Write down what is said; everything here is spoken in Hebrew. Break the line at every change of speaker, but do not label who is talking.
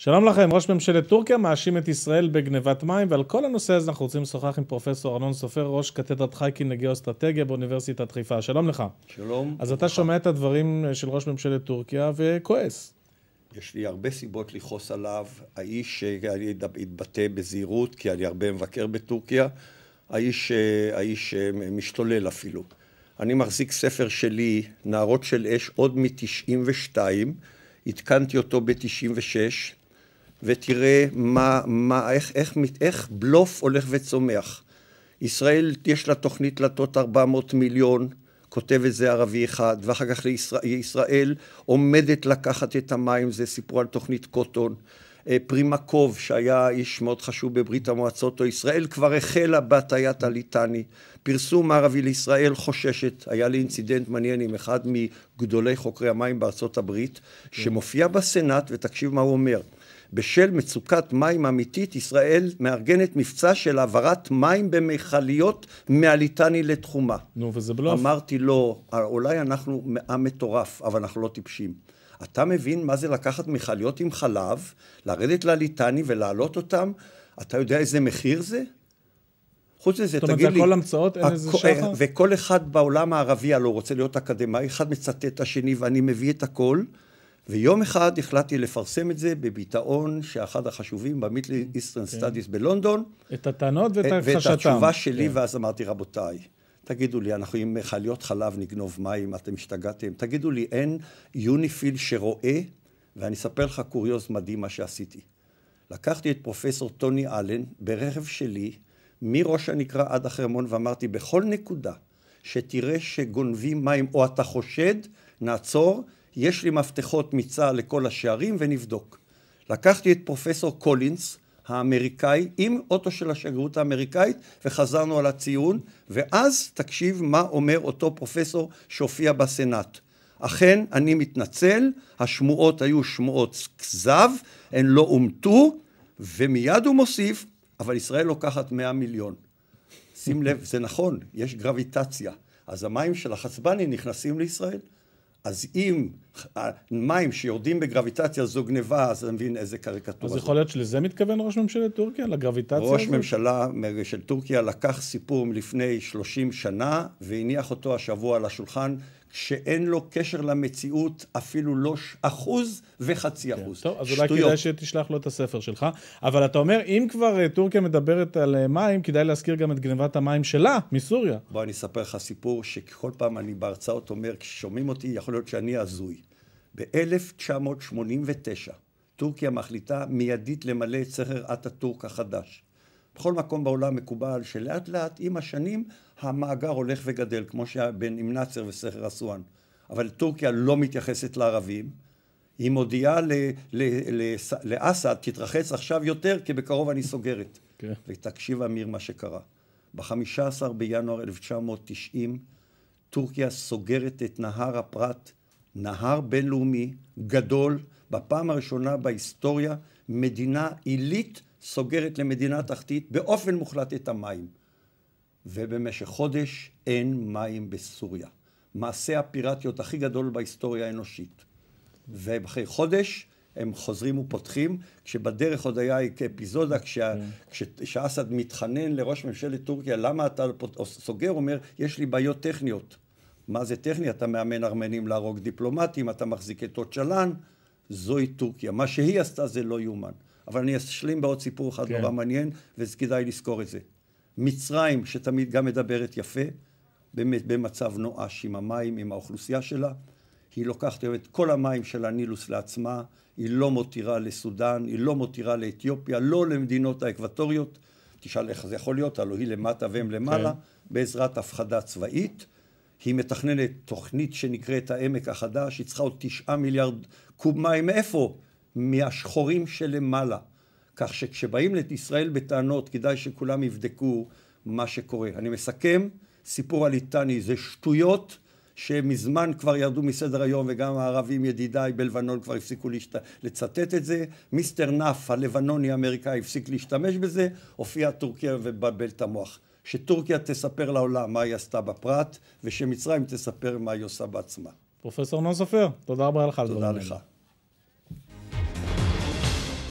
שלום לכם, ראש ממשלת טורקיה מאשים את ישראל בגנבת מים, ועל כל הנושא הזה אנחנו רוצים לשוחח עם פרופסור ארנון סופר, ראש קתדרת חייקין לגיאוסטרטגיה באוניברסיטת חיפה. שלום לך. שלום. אז אתה לך. שומע את הדברים של ראש ממשלת טורקיה וכועס.
יש לי הרבה סיבות לכעוס עליו. האיש, שאני אתבטא בזהירות, כי אני הרבה מבקר בטורקיה, האיש, האיש משתולל אפילו. אני מחזיק ספר שלי, נערות של אש, עוד מ-92. עדכנתי אותו ב-96, ותראה מה, מה, איך, איך, איך בלוף הולך וצומח. ישראל, יש לה תוכנית לתות 400 מיליון, כותב את זה ערבי אחד, ואחר כך לישראל, ישראל עומדת לקחת את המים, זה סיפור על תוכנית קוטון. אה, פרימקוב, שהיה איש מאוד חשוב בברית המועצות, או ישראל כבר החלה בהטיית הליטני. פרסום ערבי לישראל חוששת, היה לי אינצידנט מעניין עם אחד מגדולי חוקרי המים בארצות הברית, כן. שמופיע בסנאט, ותקשיב מה הוא אומר. בשל מצוקת מים אמיתית, ישראל מארגנת מבצע של העברת מים במכליות מהליטני לתחומה. נו, וזה בלוף. אמרתי לו, אולי אנחנו עם מטורף, אבל אנחנו לא טיפשים. אתה מבין מה זה לקחת מכליות עם חלב, לרדת לליטני ולהעלות אותם? אתה יודע איזה מחיר זה? חוץ מזה, תגיד לי... זאת אומרת, זה הכל המצאות, אין איזה שחר? אה, וכל אחד בעולם הערבי הלא רוצה להיות אקדמאי, אחד מצטט את השני ואני מביא את הכל. ויום אחד החלטתי לפרסם את זה בביטאון שאחד החשובים במיטלי איסטרן כן. סטאדיס בלונדון.
את הטענות ואת אה, החשתם. ואת התשובה שלי, כן. ואז
אמרתי, רבותיי, תגידו לי, אנחנו עם מכליות חלב נגנוב מים, אתם השתגעתם. תגידו לי, אין יוניפיל שרואה? ואני אספר לך קוריוז מדהים מה שעשיתי. לקחתי את פרופסור טוני אלן ברכב שלי, מראש הנקרה עד החרמון, ואמרתי, בכל נקודה שתראה שגונבים מים או אתה חושד, נעצור, יש לי מפתחות מצה לכל השערים ונבדוק. לקחתי את פרופסור קולינס, האמריקאי, עם אוטו של השגרירות האמריקאית, וחזרנו על הציון, ואז תקשיב מה אומר אותו פרופסור שהופיע בסנאט. אכן, אני מתנצל, השמועות היו שמועות כזב, הן לא אומתו, ומיד הוא מוסיף, אבל ישראל לוקחת 100 מיליון. שים לב, זה נכון, יש גרביטציה. אז המים של החצבני נכנסים לישראל. אז אם המים שיורדים בגרביטציה זו גניבה, אז אתה מבין איזה קריקטורה. אז יכול
להיות שלזה מתכוון ראש ממשלת טורקיה, לגרביטציה ראש הזאת? ראש
ממשלה של טורקיה לקח סיפור מלפני 30 שנה והניח אותו השבוע על השולחן שאין לו קשר למציאות אפילו לא ש... אחוז וחצי כן, אחוז. טוב, אז שטויות. אולי כדאי
שתשלח לו את הספר שלך. אבל אתה אומר, אם כבר אה, טורקיה מדברת על אה, מים, כדאי להזכיר גם את גנבת המים שלה, מסוריה.
בוא אני אספר לך סיפור שכל פעם אני בהרצאות אומר, כששומעים אותי, יכול להיות שאני הזוי. ב-1989, טורקיה מחליטה מיידית למלא את סכר אטאטורק החדש. בכל מקום בעולם מקובל שלאט לאט עם השנים המאגר הולך וגדל, כמו שהיה בין עם נאצר וסכר אסואן. אבל טורקיה לא מתייחסת לערבים, היא מודיעה לאסד, תתרחץ עכשיו יותר, כי בקרוב אני סוגרת. Okay. כן. ותקשיב, אמיר, מה שקרה. ב-15 בינואר 1990, טורקיה סוגרת את נהר הפרת, נהר בינלאומי גדול, בפעם הראשונה בהיסטוריה, מדינה עילית סוגרת למדינה תחתית באופן מוחלט את המים. ובמשך חודש אין מים בסוריה. מעשה הפיראטיות הכי גדול בהיסטוריה האנושית. ואחרי חודש הם חוזרים ופותחים, כשבדרך עוד היה אפיזודה, כשה, כן. כש, כשאסד מתחנן לראש ממשלת טורקיה, למה אתה סוגר? אומר, יש לי בעיות טכניות. מה זה טכני? אתה מאמן ארמנים להרוג דיפלומטים, אתה מחזיק את עוד שלן, זוהי טורקיה. מה שהיא עשתה זה לא יאומן. אבל אני אשלים בעוד סיפור אחד נורא כן. נורא מעניין, וכדאי לזכור את זה. מצרים, שתמיד גם מדברת יפה, באמת במצב נואש עם המים, עם האוכלוסייה שלה, היא לוקחת היום את כל המים של הנילוס לעצמה, היא לא מותירה לסודאן, היא לא מותירה לאתיופיה, לא למדינות האקווטוריות. תשאל איך זה יכול להיות, הלוא היא למטה והם למעלה, כן. בעזרת הפחדה צבאית. היא מתכננת תוכנית שנקראת העמק החדש, היא צריכה עוד תשעה מיליארד קוב מים, מאיפה? מהשחורים שלמעלה. כך שכשבאים לישראל בטענות, כדאי שכולם יבדקו מה שקורה. אני מסכם, סיפור הליטני זה שטויות שמזמן כבר ירדו מסדר היום וגם הערבים ידידיי בלבנון כבר הפסיקו להשת... לצטט את זה. מיסטר נאף הלבנוני האמריקאי הפסיק להשתמש בזה, הופיע טורקיה ובלבל את המוח. שטורקיה תספר לעולם מה היא עשתה בפרט ושמצרים תספר מה היא עושה בעצמה.
פרופסור נון סופר, תודה רבה לך על דברים. תודה לך.